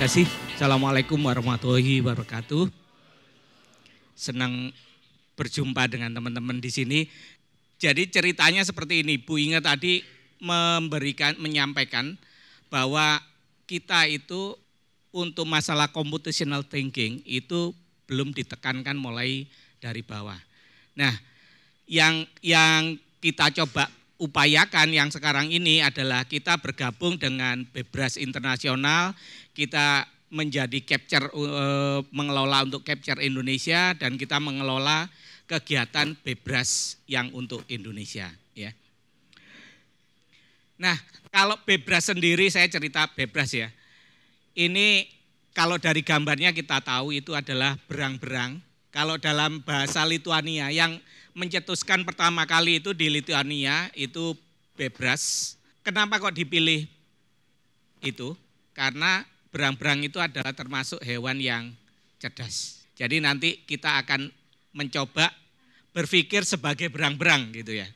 kasih. Assalamualaikum warahmatullahi wabarakatuh. Senang berjumpa dengan teman-teman di sini. Jadi ceritanya seperti ini, Bu Inge tadi memberikan, menyampaikan bahwa kita itu untuk masalah computational thinking itu belum ditekankan mulai dari bawah. Nah, yang yang kita coba upayakan yang sekarang ini adalah kita bergabung dengan Bebras Internasional, kita menjadi capture e, mengelola untuk capture Indonesia dan kita mengelola kegiatan Bebras yang untuk Indonesia ya. Nah, kalau Bebras sendiri saya cerita Bebras ya. Ini kalau dari gambarnya kita tahu itu adalah berang-berang. Kalau dalam bahasa Lituania yang mencetuskan pertama kali itu di Lithuania itu Bebras. Kenapa kok dipilih itu? Karena berang-berang itu adalah termasuk hewan yang cerdas. Jadi nanti kita akan mencoba berpikir sebagai berang-berang gitu ya.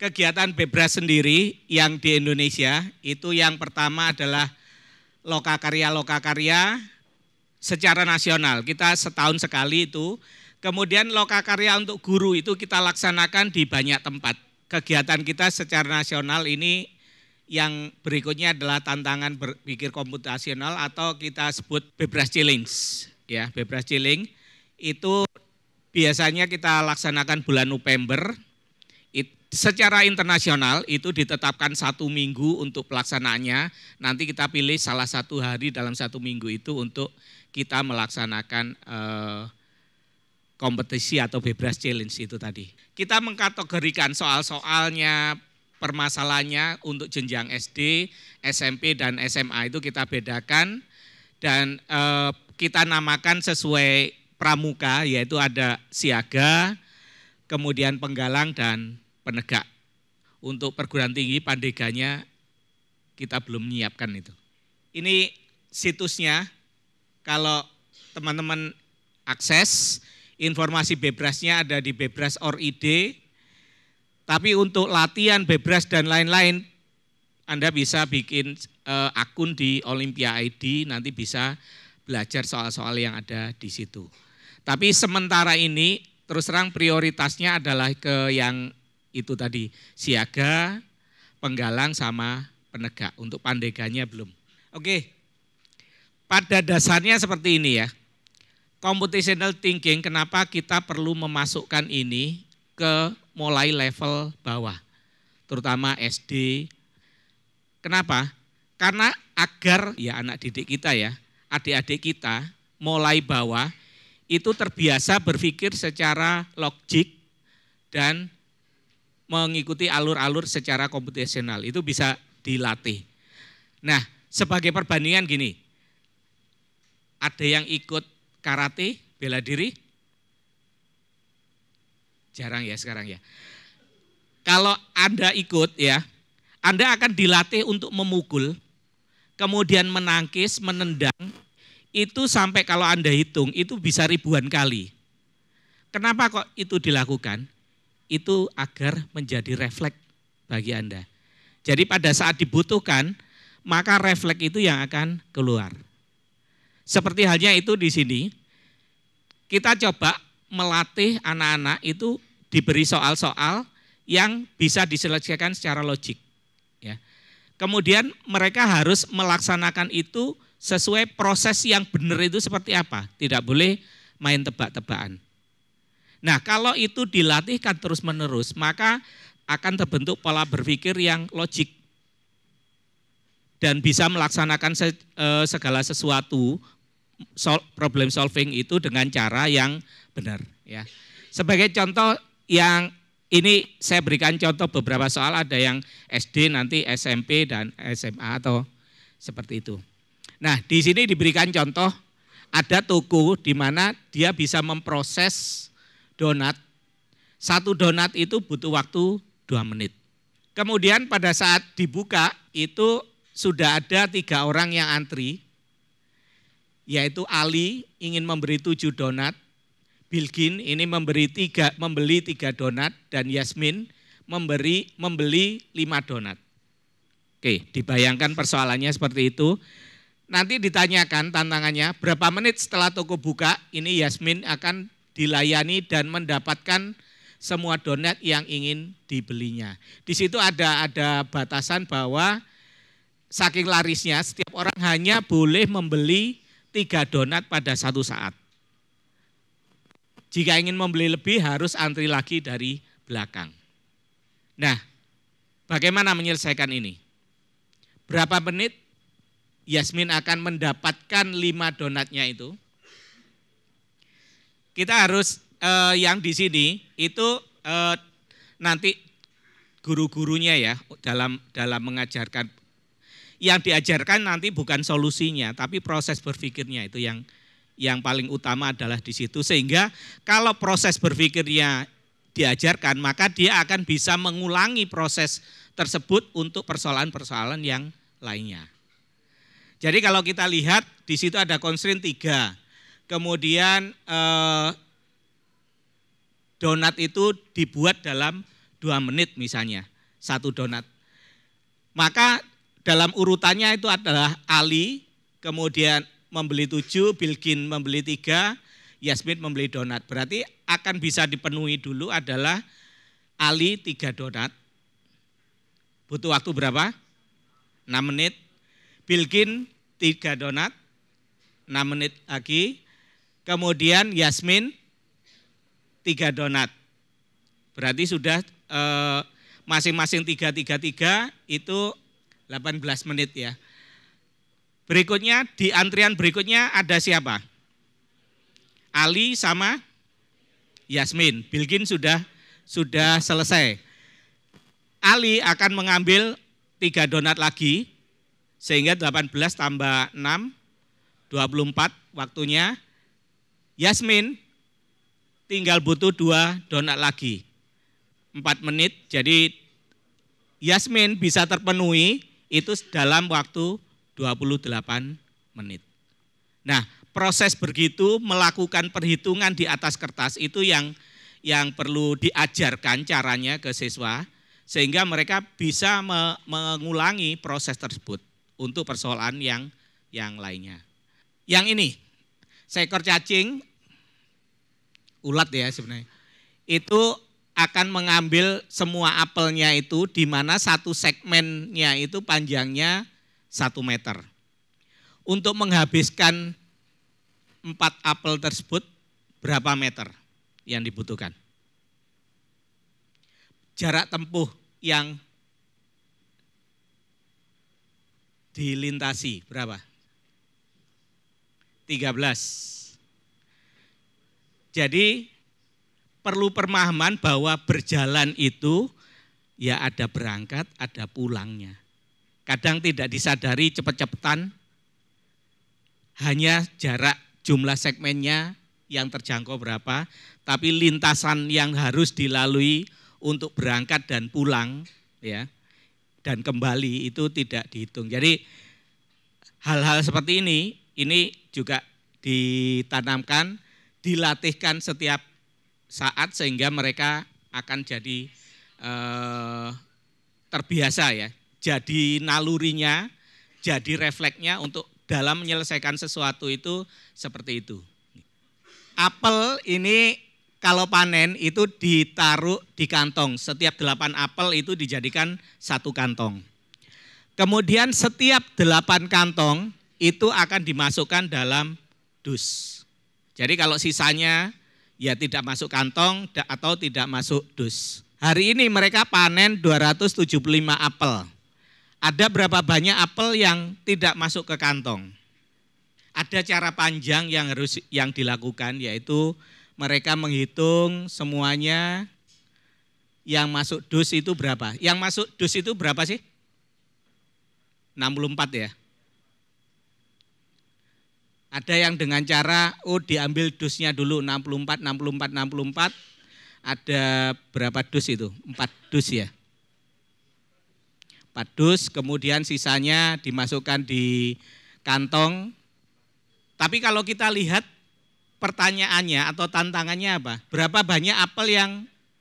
Kegiatan Bebras sendiri yang di Indonesia itu yang pertama adalah lokakarya-lokakarya secara nasional. Kita setahun sekali itu Kemudian lokakarya untuk guru itu kita laksanakan di banyak tempat. Kegiatan kita secara nasional ini yang berikutnya adalah tantangan berpikir komputasional atau kita sebut Bebras Challenge. Ya, Bebras Challenge itu biasanya kita laksanakan bulan November. It, secara internasional itu ditetapkan satu minggu untuk pelaksanaannya. Nanti kita pilih salah satu hari dalam satu minggu itu untuk kita melaksanakan uh, kompetisi atau bebas challenge itu tadi. Kita mengkategorikan soal-soalnya, permasalahannya untuk jenjang SD, SMP dan SMA itu kita bedakan dan e, kita namakan sesuai pramuka yaitu ada siaga, kemudian penggalang dan penegak. Untuk perguruan tinggi pandeganya kita belum menyiapkan itu. Ini situsnya kalau teman-teman akses Informasi bebrasnya ada di bebras or ide. Tapi untuk latihan bebras dan lain-lain, Anda bisa bikin uh, akun di Olympia ID, nanti bisa belajar soal-soal yang ada di situ. Tapi sementara ini terus terang prioritasnya adalah ke yang itu tadi, siaga, penggalang sama penegak. Untuk pandeganya belum. Oke. Pada dasarnya seperti ini ya computational thinking kenapa kita perlu memasukkan ini ke mulai level bawah, terutama SD. Kenapa? Karena agar ya anak didik kita ya, adik-adik kita mulai bawah itu terbiasa berpikir secara logik dan mengikuti alur-alur secara komputasional. Itu bisa dilatih. Nah, sebagai perbandingan gini, ada yang ikut karate, bela diri? Jarang ya sekarang ya. Kalau Anda ikut ya, Anda akan dilatih untuk memukul, kemudian menangkis, menendang, itu sampai kalau Anda hitung itu bisa ribuan kali. Kenapa kok itu dilakukan? Itu agar menjadi refleks bagi Anda. Jadi pada saat dibutuhkan, maka refleks itu yang akan keluar. Seperti halnya itu di sini, kita coba melatih anak-anak itu diberi soal-soal yang bisa diselesaikan secara logik. Ya. Kemudian mereka harus melaksanakan itu sesuai proses yang benar itu seperti apa. Tidak boleh main tebak-tebakan. Nah kalau itu dilatihkan terus-menerus maka akan terbentuk pola berpikir yang logik dan bisa melaksanakan e, segala sesuatu problem solving itu dengan cara yang benar ya. Sebagai contoh yang ini saya berikan contoh beberapa soal ada yang SD nanti SMP dan SMA atau seperti itu. Nah, di sini diberikan contoh ada toko di mana dia bisa memproses donat. Satu donat itu butuh waktu dua menit. Kemudian pada saat dibuka itu sudah ada tiga orang yang antri, yaitu Ali ingin memberi tujuh donat, Bilgin ini memberi tiga, membeli tiga donat, dan Yasmin memberi membeli lima donat. Oke, dibayangkan persoalannya seperti itu. Nanti ditanyakan tantangannya, berapa menit setelah toko buka, ini Yasmin akan dilayani dan mendapatkan semua donat yang ingin dibelinya. Di situ ada ada batasan bahwa saking larisnya setiap orang hanya boleh membeli tiga donat pada satu saat. Jika ingin membeli lebih harus antri lagi dari belakang. Nah, bagaimana menyelesaikan ini? Berapa menit Yasmin akan mendapatkan lima donatnya itu? Kita harus eh, yang di sini itu eh, nanti guru-gurunya ya dalam dalam mengajarkan yang diajarkan nanti bukan solusinya, tapi proses berpikirnya itu yang yang paling utama adalah di situ sehingga kalau proses berpikirnya diajarkan maka dia akan bisa mengulangi proses tersebut untuk persoalan-persoalan yang lainnya. Jadi kalau kita lihat di situ ada constraint tiga, kemudian eh, donat itu dibuat dalam dua menit misalnya satu donat. Maka dalam urutannya itu adalah Ali, kemudian membeli tujuh, Bilkin membeli tiga, Yasmin membeli donat. Berarti akan bisa dipenuhi dulu adalah Ali tiga donat. Butuh waktu berapa? 6 menit. Bilkin tiga donat, 6 menit lagi. Kemudian Yasmin tiga donat. Berarti sudah eh, masing-masing tiga tiga tiga itu 18 menit ya. Berikutnya di antrian berikutnya ada siapa? Ali sama Yasmin. Bilgin sudah sudah selesai. Ali akan mengambil tiga donat lagi sehingga 18 tambah 6 24 waktunya. Yasmin tinggal butuh dua donat lagi. 4 menit jadi Yasmin bisa terpenuhi itu dalam waktu 28 menit. Nah, proses begitu melakukan perhitungan di atas kertas itu yang yang perlu diajarkan caranya ke siswa sehingga mereka bisa me mengulangi proses tersebut untuk persoalan yang yang lainnya. Yang ini seekor cacing ulat ya sebenarnya. Itu akan mengambil semua apelnya itu di mana satu segmennya itu panjangnya satu meter. Untuk menghabiskan empat apel tersebut berapa meter yang dibutuhkan? Jarak tempuh yang dilintasi berapa? 13. Jadi perlu pemahaman bahwa berjalan itu ya ada berangkat, ada pulangnya. Kadang tidak disadari cepat-cepatan, hanya jarak jumlah segmennya yang terjangkau berapa, tapi lintasan yang harus dilalui untuk berangkat dan pulang, ya, dan kembali itu tidak dihitung. Jadi hal-hal seperti ini, ini juga ditanamkan, dilatihkan setiap saat sehingga mereka akan jadi eh, terbiasa ya. Jadi nalurinya, jadi refleksnya untuk dalam menyelesaikan sesuatu itu seperti itu. Apel ini kalau panen itu ditaruh di kantong. Setiap delapan apel itu dijadikan satu kantong. Kemudian setiap delapan kantong itu akan dimasukkan dalam dus. Jadi kalau sisanya ya tidak masuk kantong atau tidak masuk dus. Hari ini mereka panen 275 apel. Ada berapa banyak apel yang tidak masuk ke kantong? Ada cara panjang yang harus yang dilakukan yaitu mereka menghitung semuanya yang masuk dus itu berapa? Yang masuk dus itu berapa sih? 64 ya. Ada yang dengan cara oh diambil dusnya dulu 64 64 64. Ada berapa dus itu? 4 dus ya. 4 dus kemudian sisanya dimasukkan di kantong. Tapi kalau kita lihat pertanyaannya atau tantangannya apa? Berapa banyak apel yang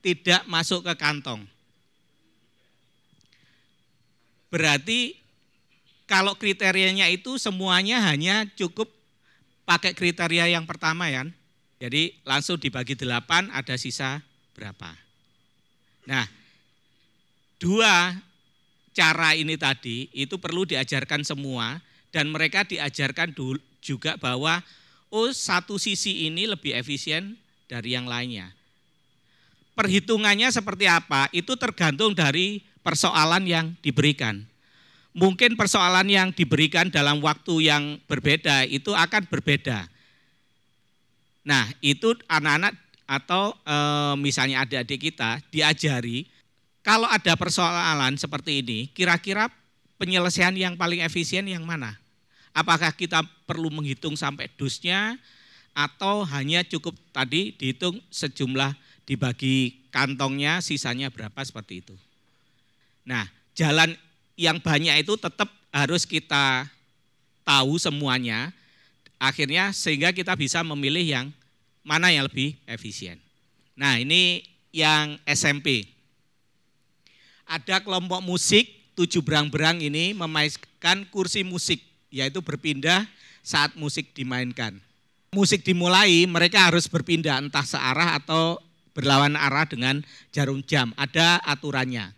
tidak masuk ke kantong? Berarti kalau kriterianya itu semuanya hanya cukup pakai kriteria yang pertama ya. Jadi langsung dibagi delapan ada sisa berapa. Nah, dua cara ini tadi itu perlu diajarkan semua dan mereka diajarkan juga bahwa oh satu sisi ini lebih efisien dari yang lainnya. Perhitungannya seperti apa itu tergantung dari persoalan yang diberikan mungkin persoalan yang diberikan dalam waktu yang berbeda itu akan berbeda. Nah, itu anak-anak atau e, misalnya adik-adik kita diajari kalau ada persoalan seperti ini, kira-kira penyelesaian yang paling efisien yang mana? Apakah kita perlu menghitung sampai dusnya atau hanya cukup tadi dihitung sejumlah dibagi kantongnya, sisanya berapa seperti itu? Nah, jalan yang banyak itu tetap harus kita tahu semuanya. Akhirnya sehingga kita bisa memilih yang mana yang lebih efisien. Nah ini yang SMP. Ada kelompok musik, tujuh berang-berang ini memainkan kursi musik, yaitu berpindah saat musik dimainkan. Musik dimulai, mereka harus berpindah entah searah atau berlawan arah dengan jarum jam. Ada aturannya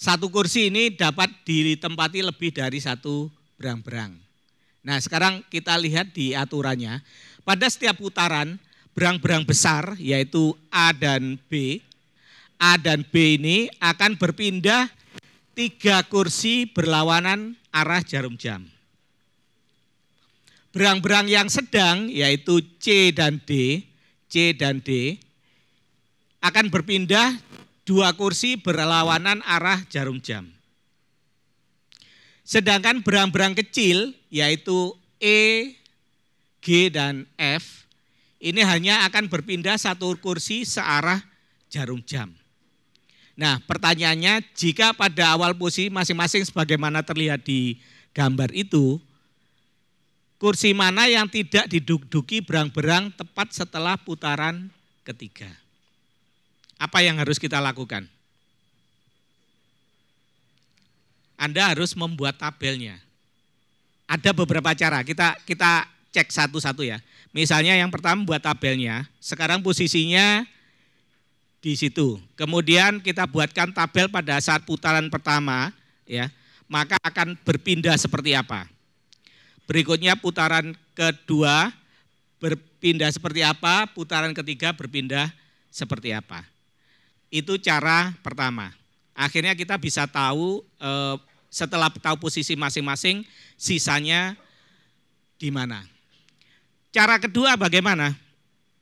satu kursi ini dapat ditempati lebih dari satu berang-berang. Nah sekarang kita lihat di aturannya. Pada setiap putaran berang-berang besar yaitu A dan B. A dan B ini akan berpindah tiga kursi berlawanan arah jarum jam. Berang-berang yang sedang yaitu C dan D, C dan D akan berpindah dua kursi berlawanan arah jarum jam. Sedangkan berang-berang kecil yaitu E, G, dan F ini hanya akan berpindah satu kursi searah jarum jam. Nah pertanyaannya jika pada awal posisi masing-masing sebagaimana terlihat di gambar itu, kursi mana yang tidak diduduki berang-berang tepat setelah putaran ketiga? Apa yang harus kita lakukan? Anda harus membuat tabelnya. Ada beberapa cara. Kita kita cek satu-satu ya. Misalnya yang pertama buat tabelnya. Sekarang posisinya di situ. Kemudian kita buatkan tabel pada saat putaran pertama ya. Maka akan berpindah seperti apa. Berikutnya putaran kedua berpindah seperti apa, putaran ketiga berpindah seperti apa. Itu cara pertama. Akhirnya kita bisa tahu eh, setelah tahu posisi masing-masing sisanya di mana. Cara kedua bagaimana?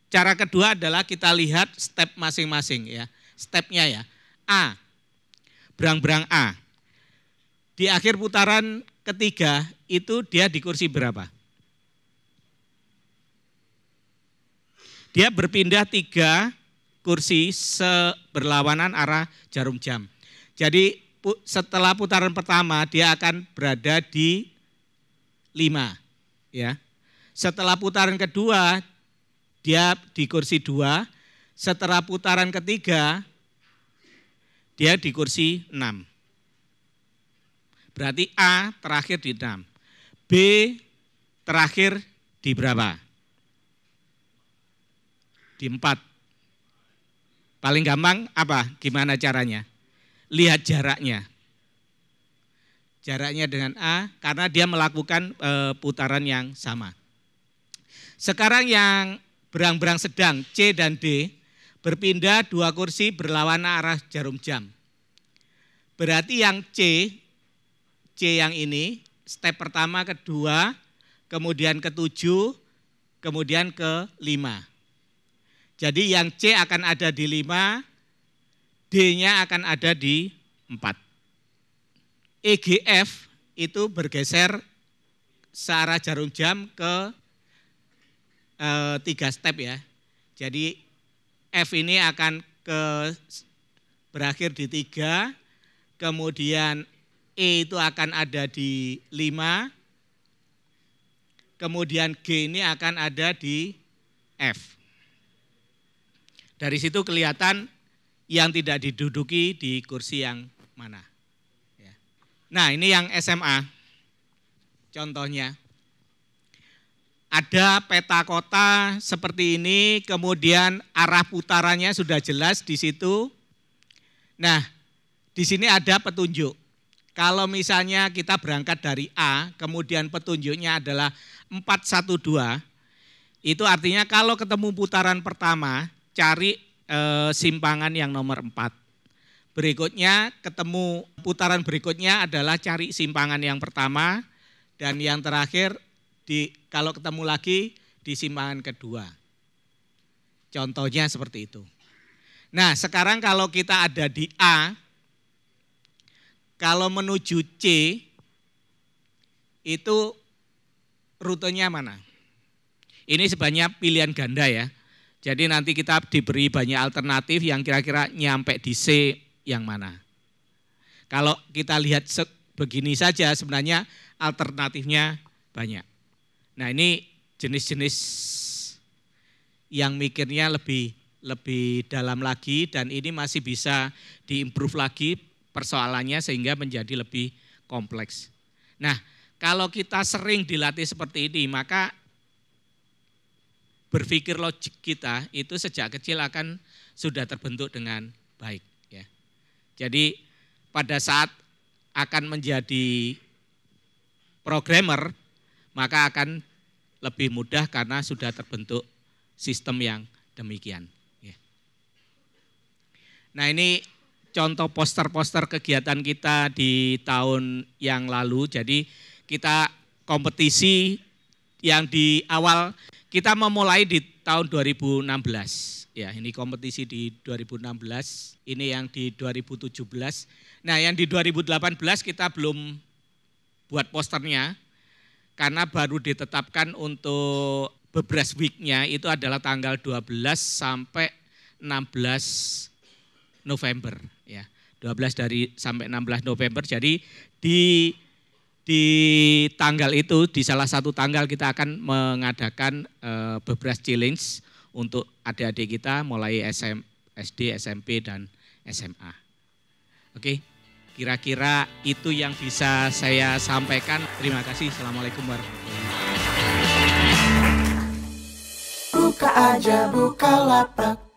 Cara kedua adalah kita lihat step masing-masing ya. Stepnya ya. A. Berang-berang A. Di akhir putaran ketiga itu dia di kursi berapa? Dia berpindah tiga kursi seberlawanan arah jarum jam. Jadi setelah putaran pertama dia akan berada di 5 ya. Setelah putaran kedua dia di kursi 2, setelah putaran ketiga dia di kursi 6. Berarti A terakhir di 6. B terakhir di berapa? Di 4. Paling gampang apa? Gimana caranya? Lihat jaraknya. Jaraknya dengan A karena dia melakukan eh, putaran yang sama. Sekarang yang berang-berang sedang C dan D berpindah dua kursi berlawanan arah jarum jam. Berarti yang C C yang ini step pertama, kedua, kemudian ketujuh, kemudian kelima. Jadi yang C akan ada di 5, D-nya akan ada di 4. EGF itu bergeser searah jarum jam ke e, tiga step ya. Jadi F ini akan ke berakhir di tiga, kemudian E itu akan ada di lima, kemudian G ini akan ada di F. Dari situ kelihatan yang tidak diduduki di kursi yang mana. Ya. Nah ini yang SMA, contohnya. Ada peta kota seperti ini, kemudian arah putarannya sudah jelas di situ. Nah, di sini ada petunjuk. Kalau misalnya kita berangkat dari A, kemudian petunjuknya adalah 412, itu artinya kalau ketemu putaran pertama, cari e, simpangan yang nomor 4. Berikutnya ketemu putaran berikutnya adalah cari simpangan yang pertama dan yang terakhir di kalau ketemu lagi di simpangan kedua. Contohnya seperti itu. Nah, sekarang kalau kita ada di A, kalau menuju C itu rutenya mana? Ini sebanyak pilihan ganda ya. Jadi nanti kita diberi banyak alternatif yang kira-kira nyampe di C yang mana. Kalau kita lihat begini saja sebenarnya alternatifnya banyak. Nah ini jenis-jenis yang mikirnya lebih lebih dalam lagi dan ini masih bisa diimprove lagi persoalannya sehingga menjadi lebih kompleks. Nah, kalau kita sering dilatih seperti ini, maka berpikir logik kita itu sejak kecil akan sudah terbentuk dengan baik. Ya. Jadi pada saat akan menjadi programmer, maka akan lebih mudah karena sudah terbentuk sistem yang demikian. Ya. Nah ini contoh poster-poster kegiatan kita di tahun yang lalu. Jadi kita kompetisi yang di awal kita memulai di tahun 2016. Ya, ini kompetisi di 2016, ini yang di 2017. Nah, yang di 2018 kita belum buat posternya karena baru ditetapkan untuk bebras weeknya itu adalah tanggal 12 sampai 16 November ya. 12 dari sampai 16 November. Jadi di di tanggal itu, di salah satu tanggal kita akan mengadakan uh, eh, beberapa challenge untuk adik-adik kita mulai SM, SD, SMP, dan SMA. Oke, kira-kira itu yang bisa saya sampaikan. Terima kasih. Assalamualaikum warahmatullahi wabarakatuh. Buka aja, buka lapak.